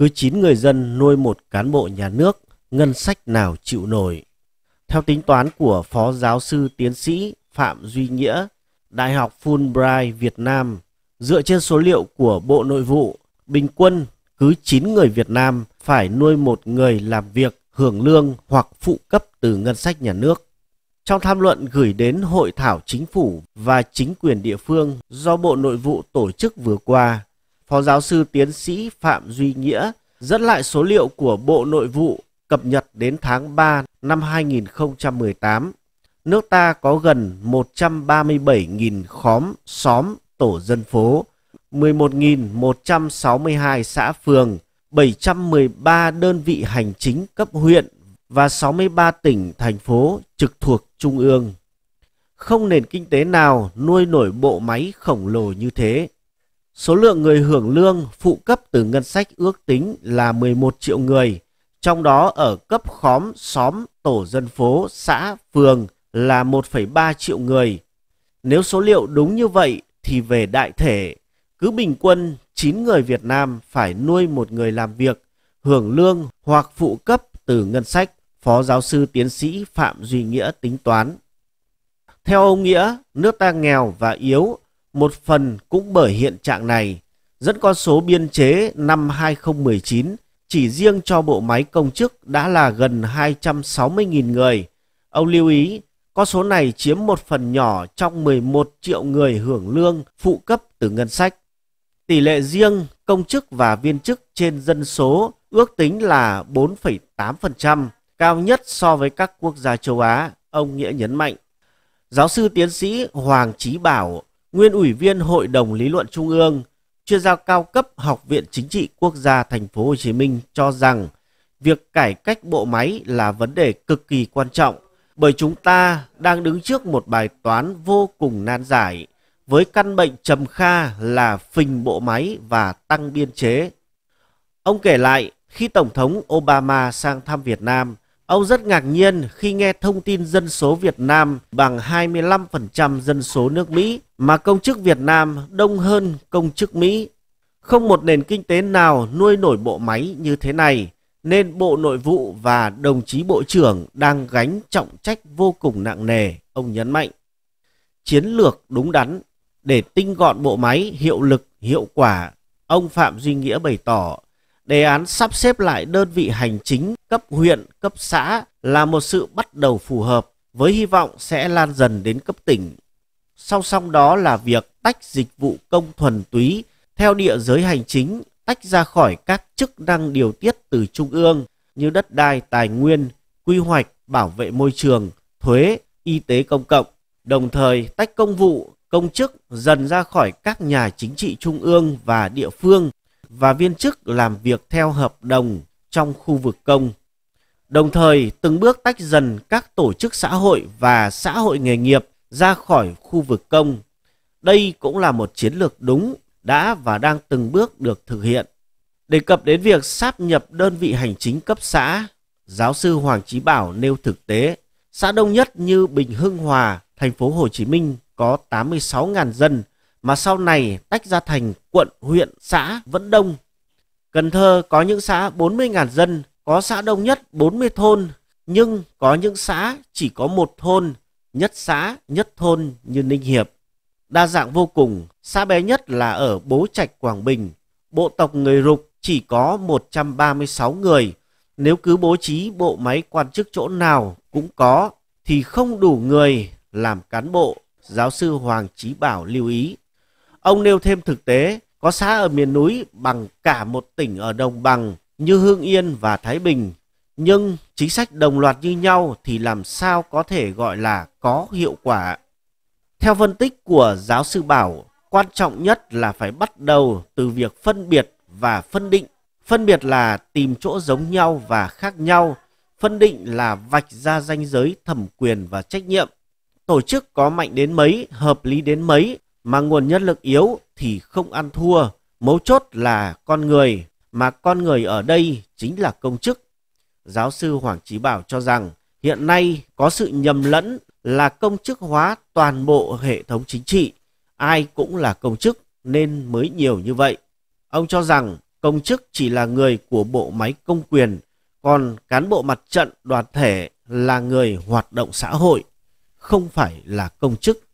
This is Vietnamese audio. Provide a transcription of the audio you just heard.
cứ 9 người dân nuôi một cán bộ nhà nước, ngân sách nào chịu nổi. Theo tính toán của Phó Giáo sư Tiến sĩ Phạm Duy Nghĩa, Đại học Fulbright Việt Nam, dựa trên số liệu của Bộ Nội vụ, bình quân cứ 9 người Việt Nam phải nuôi một người làm việc hưởng lương hoặc phụ cấp từ ngân sách nhà nước. Trong tham luận gửi đến Hội thảo Chính phủ và Chính quyền địa phương do Bộ Nội vụ tổ chức vừa qua, Phó giáo sư tiến sĩ Phạm Duy Nghĩa dẫn lại số liệu của Bộ Nội vụ cập nhật đến tháng 3 năm 2018. Nước ta có gần 137.000 khóm, xóm, tổ dân phố, 11.162 xã phường, 713 đơn vị hành chính cấp huyện và 63 tỉnh, thành phố trực thuộc Trung ương. Không nền kinh tế nào nuôi nổi bộ máy khổng lồ như thế. Số lượng người hưởng lương phụ cấp từ ngân sách ước tính là 11 triệu người, trong đó ở cấp khóm, xóm, tổ dân phố, xã, phường là 1,3 triệu người. Nếu số liệu đúng như vậy thì về đại thể, cứ bình quân 9 người Việt Nam phải nuôi một người làm việc, hưởng lương hoặc phụ cấp từ ngân sách, Phó Giáo sư Tiến sĩ Phạm Duy Nghĩa tính toán. Theo ông Nghĩa, nước ta nghèo và yếu một phần cũng bởi hiện trạng này, dẫn con số biên chế năm 2019 chỉ riêng cho bộ máy công chức đã là gần 260.000 người. Ông lưu ý, con số này chiếm một phần nhỏ trong 11 triệu người hưởng lương phụ cấp từ ngân sách. Tỷ lệ riêng công chức và viên chức trên dân số ước tính là 4,8%, cao nhất so với các quốc gia châu Á, ông Nghĩa nhấn mạnh. Giáo sư tiến sĩ Hoàng Trí Bảo, nguyên ủy viên Hội đồng Lý luận Trung ương, chuyên gia cao cấp Học viện Chính trị Quốc gia Thành phố Hồ Chí Minh cho rằng việc cải cách bộ máy là vấn đề cực kỳ quan trọng bởi chúng ta đang đứng trước một bài toán vô cùng nan giải với căn bệnh trầm kha là phình bộ máy và tăng biên chế. Ông kể lại khi Tổng thống Obama sang thăm Việt Nam, Ông rất ngạc nhiên khi nghe thông tin dân số Việt Nam bằng 25% dân số nước Mỹ mà công chức Việt Nam đông hơn công chức Mỹ. Không một nền kinh tế nào nuôi nổi bộ máy như thế này, nên Bộ Nội vụ và đồng chí Bộ trưởng đang gánh trọng trách vô cùng nặng nề, ông nhấn mạnh. Chiến lược đúng đắn để tinh gọn bộ máy hiệu lực, hiệu quả, ông Phạm Duy Nghĩa bày tỏ Đề án sắp xếp lại đơn vị hành chính cấp huyện, cấp xã là một sự bắt đầu phù hợp với hy vọng sẽ lan dần đến cấp tỉnh. Song song đó là việc tách dịch vụ công thuần túy theo địa giới hành chính tách ra khỏi các chức năng điều tiết từ trung ương như đất đai, tài nguyên, quy hoạch, bảo vệ môi trường, thuế, y tế công cộng, đồng thời tách công vụ, công chức dần ra khỏi các nhà chính trị trung ương và địa phương và viên chức làm việc theo hợp đồng trong khu vực công. Đồng thời, từng bước tách dần các tổ chức xã hội và xã hội nghề nghiệp ra khỏi khu vực công. Đây cũng là một chiến lược đúng, đã và đang từng bước được thực hiện. Đề cập đến việc sáp nhập đơn vị hành chính cấp xã, giáo sư Hoàng Chí Bảo nêu thực tế, xã đông nhất như Bình Hưng Hòa, thành phố Hồ Chí Minh có 86.000 dân mà sau này tách ra thành quận, huyện, xã vẫn đông. Cần Thơ có những xã 40.000 dân, có xã đông nhất 40 thôn, nhưng có những xã chỉ có một thôn, nhất xã, nhất thôn như Ninh Hiệp. Đa dạng vô cùng, xã bé nhất là ở Bố Trạch Quảng Bình, bộ tộc người Rục chỉ có 136 người. Nếu cứ bố trí bộ máy quan chức chỗ nào cũng có thì không đủ người làm cán bộ, giáo sư Hoàng Chí Bảo lưu ý. Ông nêu thêm thực tế, có xã ở miền núi bằng cả một tỉnh ở đồng bằng như Hương Yên và Thái Bình. Nhưng chính sách đồng loạt như nhau thì làm sao có thể gọi là có hiệu quả. Theo phân tích của giáo sư Bảo, quan trọng nhất là phải bắt đầu từ việc phân biệt và phân định. Phân biệt là tìm chỗ giống nhau và khác nhau. Phân định là vạch ra ranh giới thẩm quyền và trách nhiệm. Tổ chức có mạnh đến mấy, hợp lý đến mấy mà nguồn nhân lực yếu thì không ăn thua. Mấu chốt là con người, mà con người ở đây chính là công chức. Giáo sư Hoàng Chí Bảo cho rằng hiện nay có sự nhầm lẫn là công chức hóa toàn bộ hệ thống chính trị. Ai cũng là công chức nên mới nhiều như vậy. Ông cho rằng công chức chỉ là người của bộ máy công quyền, còn cán bộ mặt trận đoàn thể là người hoạt động xã hội, không phải là công chức.